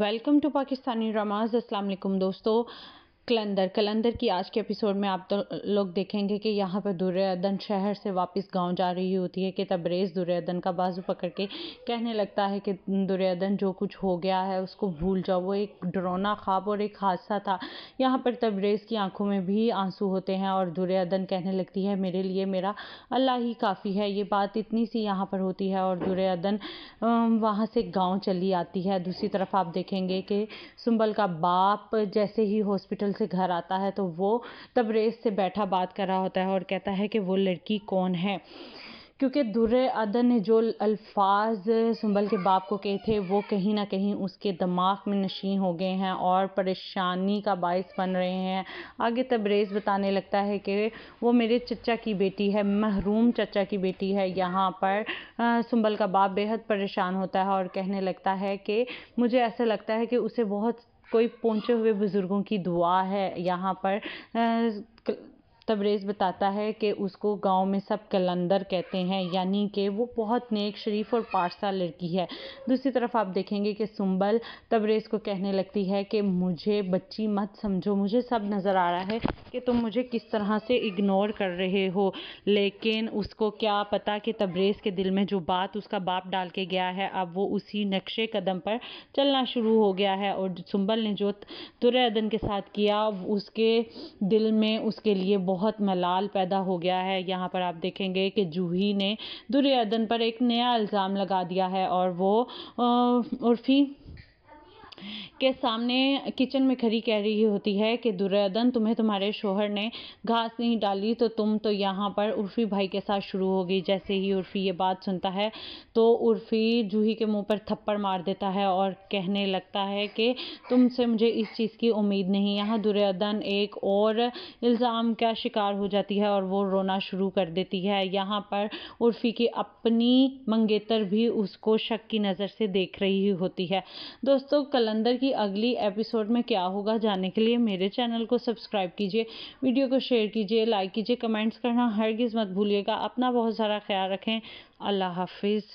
welcome to Pakistani dramas अस्सलाम वालेकुम दोस्तों कलंदर कलंदर की आज के एपिसोड में आप तो लोग देखेंगे कि यहाँ पर दुर्योधन शहर से वापस गांव जा रही होती है कि तबरेज़ दुर्योधन का बाजू पकड़ के कहने लगता है कि दुर्योधन जो कुछ हो गया है उसको भूल जाओ वो एक डरोना ख्वाब और एक हादसा था यहाँ पर तबरेज़ की आंखों में भी आंसू होते हैं और दुर्योधन कहने लगती है मेरे लिए मेरा अल्लाह ही काफ़ी है ये बात इतनी सी यहाँ पर होती है और दुर्योधन वहाँ से गाँव चली आती है दूसरी तरफ आप देखेंगे कि सुंबल का बाप जैसे ही हॉस्पिटल से घर आता है तो वो तब रेस से बैठा बात कर रहा होता है और कहता है कि वो लड़की कौन है क्योंकि दुर्र अदन ने जो अल्फाज सुंबल के बाप को कहे थे वो कहीं ना कहीं उसके दिमाग में नशी हो गए हैं और परेशानी का बायस बन रहे हैं आगे तबरेज़ बताने लगता है कि वो मेरे चचा की बेटी है महरूम चचा की बेटी है यहाँ पर सुंबल का बाप बेहद परेशान होता है और कहने लगता है कि मुझे ऐसा लगता है कि उसे बहुत कोई पहुँचे हुए बुज़ुर्गों की दुआ है यहाँ पर तबरेज़ बताता है कि उसको गांव में सब कलंदर कहते हैं यानी कि वो बहुत नेक शरीफ और पारसा लड़की है दूसरी तरफ आप देखेंगे कि सुंबल तबरेज़ को कहने लगती है कि मुझे बच्ची मत समझो मुझे सब नज़र आ रहा है कि तुम मुझे किस तरह से इग्नोर कर रहे हो लेकिन उसको क्या पता कि तबरेज़ के दिल में जो बात उसका बाप डाल के गया है अब वो उसी नक्शे कदम पर चलना शुरू हो गया है और सुंबल ने जो तुरदन के साथ किया उसके दिल में उसके लिए बहुत बहुत मलाल पैदा हो गया है यहाँ पर आप देखेंगे कि जूही ने दुर्योधन पर एक नया इल्ज़ाम लगा दिया है और वो उर्फ़ी के सामने किचन में खड़ी कह रही होती है कि दुर्योधन तुम्हें तुम्हारे शोहर ने घास नहीं डाली तो तुम तो यहाँ पर उर्फी भाई के साथ शुरू हो गई जैसे ही उर्फी ये बात सुनता है तो उर्फी जूही के मुंह पर थप्पड़ मार देता है और कहने लगता है कि तुमसे मुझे इस चीज़ की उम्मीद नहीं यहाँ दुर्योधन एक और इल्ज़ाम का शिकार हो जाती है और वो रोना शुरू कर देती है यहाँ पर उर्फी की अपनी मंगेतर भी उसको शक की नज़र से देख रही होती है दोस्तों कलंदर की कि अगली एपिसोड में क्या होगा जानने के लिए मेरे चैनल को सब्सक्राइब कीजिए वीडियो को शेयर कीजिए लाइक कीजिए कमेंट्स करना गिज़ मत भूलिएगा अपना बहुत सारा ख्याल रखें अल्लाह हाफिज़